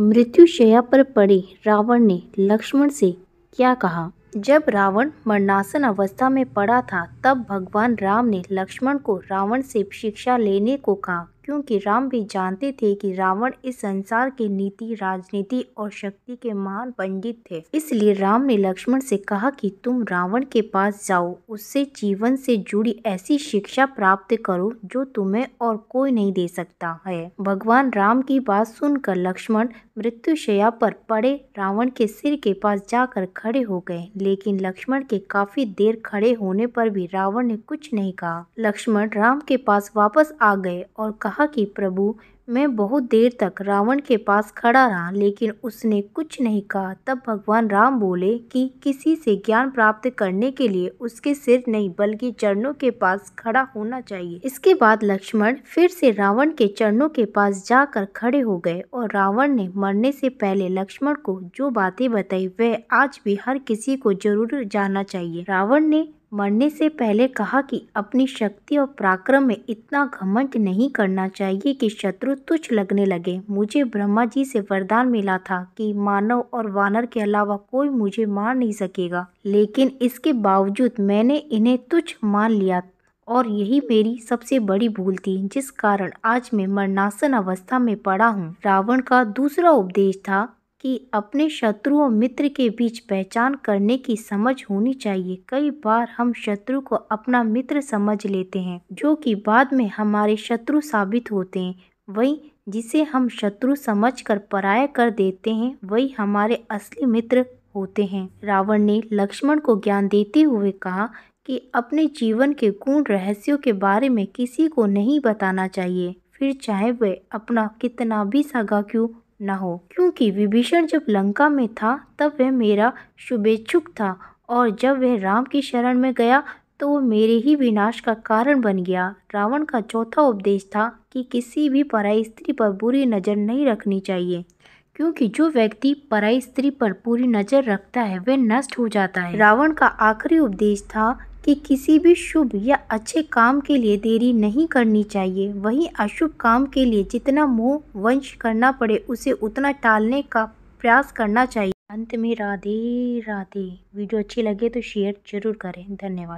मृत्युशया पर पड़े रावण ने लक्ष्मण से क्या कहा जब रावण मरणासन अवस्था में पड़ा था तब भगवान राम ने लक्ष्मण को रावण से शिक्षा लेने को कहा क्योंकि राम भी जानते थे कि रावण इस संसार के नीति राजनीति और शक्ति के महान पंडित थे इसलिए राम ने लक्ष्मण से कहा कि तुम रावण के पास जाओ उससे जीवन से जुड़ी ऐसी शिक्षा प्राप्त करो जो तुम्हें और कोई नहीं दे सकता है भगवान राम की बात सुनकर लक्ष्मण मृत्युशया पर पड़े रावण के सिर के पास जाकर खड़े हो गए लेकिन लक्ष्मण के काफी देर खड़े होने पर भी रावण ने कुछ नहीं कहा लक्ष्मण राम के पास वापस आ गए और कहा कहा कि प्रभु मैं बहुत देर तक रावण के पास खड़ा रहा लेकिन उसने कुछ नहीं कहा तब भगवान राम बोले कि किसी से ज्ञान प्राप्त करने के लिए उसके सिर नहीं बल्कि चरणों के पास खड़ा होना चाहिए इसके बाद लक्ष्मण फिर से रावण के चरणों के पास जाकर खड़े हो गए और रावण ने मरने से पहले लक्ष्मण को जो बातें बताई वह आज भी हर किसी को जरूर जानना चाहिए रावण ने मरने से पहले कहा कि अपनी शक्ति और पराक्रम में इतना घमंड नहीं करना चाहिए कि शत्रु तुच्छ लगने लगे मुझे ब्रह्मा जी से वरदान मिला था कि मानव और वानर के अलावा कोई मुझे मार नहीं सकेगा लेकिन इसके बावजूद मैंने इन्हें तुच्छ मान लिया और यही मेरी सबसे बड़ी भूल थी जिस कारण आज मैं मरणासन अवस्था में पड़ा हूँ रावण का दूसरा उपदेश था कि अपने शत्रु और मित्र के बीच पहचान करने की समझ होनी चाहिए कई बार हम शत्रु को अपना मित्र समझ लेते हैं जो कि बाद में हमारे शत्रु साबित होते हैं वही जिसे हम शत्रु समझकर पराया कर देते हैं वही हमारे असली मित्र होते हैं रावण ने लक्ष्मण को ज्ञान देते हुए कहा कि अपने जीवन के गुण रहस्यों के बारे में किसी को नहीं बताना चाहिए फिर चाहे वह अपना कितना भी सगा क्यों न हो क्योंकि विभीषण जब लंका में था तब वह मेरा शुभेच्छुक था और जब वह राम की शरण में गया तो वो मेरे ही विनाश का कारण बन गया रावण का चौथा उपदेश था कि किसी भी पराई स्त्री पर बुरी नज़र नहीं रखनी चाहिए क्योंकि जो व्यक्ति पराई स्त्री पर पूरी नज़र रखता है वह नष्ट हो जाता है रावण का आखिरी उपदेश था कि किसी भी शुभ या अच्छे काम के लिए देरी नहीं करनी चाहिए वहीं अशुभ काम के लिए जितना मोह वंश करना पड़े उसे उतना टालने का प्रयास करना चाहिए अंत में राधे राधे वीडियो अच्छी लगे तो शेयर जरूर करें धन्यवाद